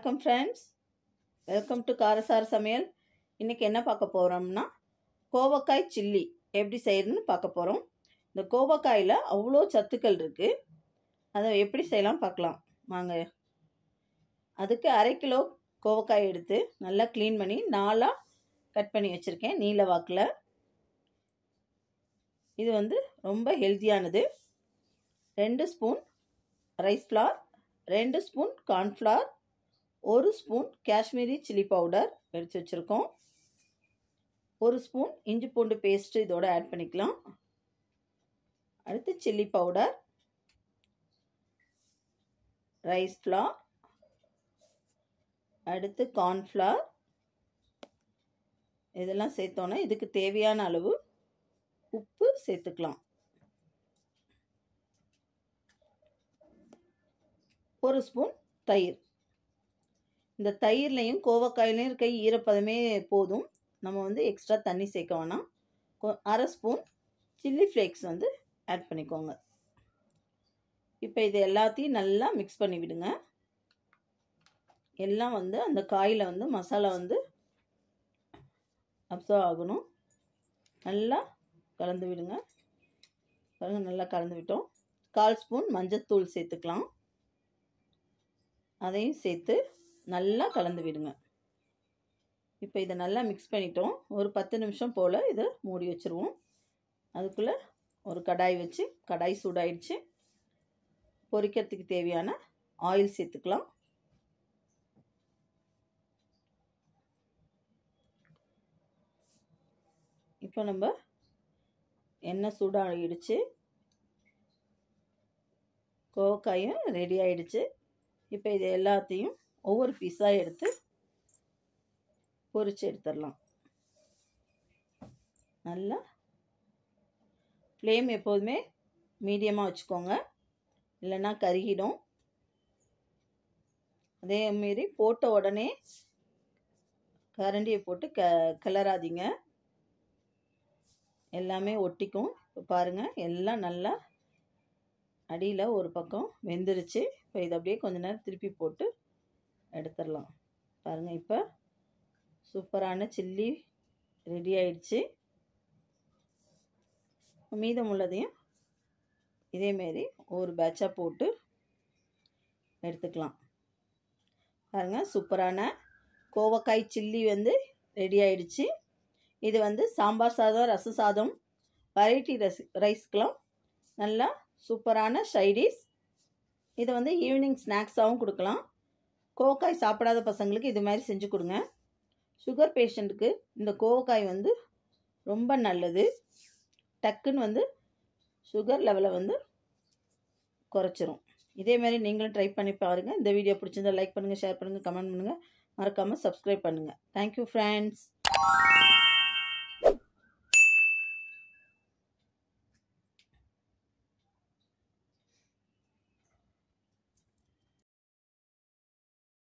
வணக்கம் friends welcome to காரசார சமையல் இன்றைக்கி என்ன பார்க்க போகிறோம்னா கோவக்காய் சில்லி எப்படி செய்யறதுன்னு பார்க்க போகிறோம் இந்த கோவக்காயில் அவ்வளோ சத்துக்கள் இருக்குது அதை எப்படி செய்யலாம் பார்க்கலாம் வாங்க அதுக்கு அரை கிலோ கோவக்காய் எடுத்து நல்லா க்ளீன் பண்ணி நாலாக கட் பண்ணி வச்சுருக்கேன் நீல வாக்கில் இது வந்து ரொம்ப ஹெல்த்தியானது ரெண்டு ஸ்பூன் ரைஸ் ஃப்ளார் ரெண்டு ஸ்பூன் கார்ன்ஃப்ளார் ஒரு ஸ்பூன் காஷ்மீரி சில்லி பவுடர் எடுத்து வச்சுருக்கோம் ஒரு ஸ்பூன் இஞ்சி பூண்டு பேஸ்ட்டு இதோடு ஆட் பண்ணிக்கலாம் அடுத்து சில்லி பவுடர் ரைஸ் ஃப்ளார் அடுத்து கார்ன்ஃப்ளவர் இதெல்லாம் சேர்த்தோன்னா இதுக்கு தேவையான அளவு உப்பு சேர்த்துக்கலாம் ஒரு ஸ்பூன் தயிர் இந்த தயிர்லையும் கோவக்காயிலையும் இருக்க ஈரப்பதமே போதும் நம்ம வந்து எக்ஸ்ட்ரா தண்ணி சேர்க்க வேணாம் அரை ஸ்பூன் சில்லி ஃப்ளேக்ஸ் வந்து ஆட் பண்ணிக்கோங்க இப்போ இது எல்லாத்தையும் நல்லா மிக்ஸ் பண்ணி விடுங்க எல்லாம் வந்து அந்த காயில் வந்து மசாலா வந்து அப்சர்வ் ஆகணும் நல்லா கலந்து விடுங்க பாருங்க நல்லா கலந்து விட்டோம் கால் ஸ்பூன் மஞ்சத்தூள் சேர்த்துக்கலாம் அதையும் சேர்த்து நல்லா கலந்து விடுங்க இப்போ இதை நல்லா மிக்ஸ் பண்ணிட்டோம் ஒரு பத்து நிமிஷம் போல் இதை மூடி வச்சுருவோம் அதுக்குள்ளே ஒரு கடாய் வச்சு கடாய் சூடாயிடுச்சு பொரிக்கிறதுக்கு தேவையான ஆயில் சேர்த்துக்கலாம் இப்போ நம்ம எண்ணெய் சூடாகிடுச்சு கோவக்காயும் ரெடி ஆகிடுச்சு இப்போ இது எல்லாத்தையும் ஒவ்வொரு பீஸாக எடுத்து பொரித்து எடுத்துடலாம் நல்லா ஃப்ளேம் எப்போதுமே மீடியமாக வச்சுக்கோங்க இல்லைன்னா கருகிடும் அதேமாரி போட்ட உடனே கரண்டியை போட்டு க கிளறாதீங்க எல்லாமே ஒட்டிக்கும் இப்போ பாருங்கள் எல்லாம் நல்லா அடியில் ஒரு பக்கம் வெந்துருச்சு இப்போ இதை அப்படியே கொஞ்ச நேரம் திருப்பி போட்டு எடுத்துடலாம் பாருங்கள் இப்போ சூப்பரான சில்லி ரெடி ஆயிடுச்சு மீதம் உள்ளதையும் இதேமாரி ஒரு பேட்சாக போட்டு எடுத்துக்கலாம் பாருங்கள் சூப்பரான கோவக்காய் சில்லி வந்து ரெடி ஆயிடுச்சு இது வந்து சாம்பார் சாதம் ரச சாதம் வெரைட்டி ரஸ் ரைஸ்க்கெலாம் நல்லா சூப்பரான சைடிஷ் இதை வந்து ஈவினிங் ஸ்நாக்ஸாகவும் கொடுக்கலாம் கோவக்காய் சாப்பிடாத பசங்களுக்கு இது மாதிரி செஞ்சு கொடுங்க சுகர் பேஷண்ட்டுக்கு இந்த கோவக்காய் வந்து ரொம்ப நல்லது டக்குன்னு வந்து சுகர் லெவலை வந்து குறைச்சிரும் இதேமாரி நீங்களும் ட்ரை பண்ணி பாருங்கள் இந்த வீடியோ பிடிச்சிருந்தால் லைக் பண்ணுங்கள் ஷேர் பண்ணுங்கள் கமெண்ட் பண்ணுங்கள் மறக்காமல் சப்ஸ்கிரைப் பண்ணுங்கள் தேங்க்யூ ஃப்ரெண்ட்ஸ்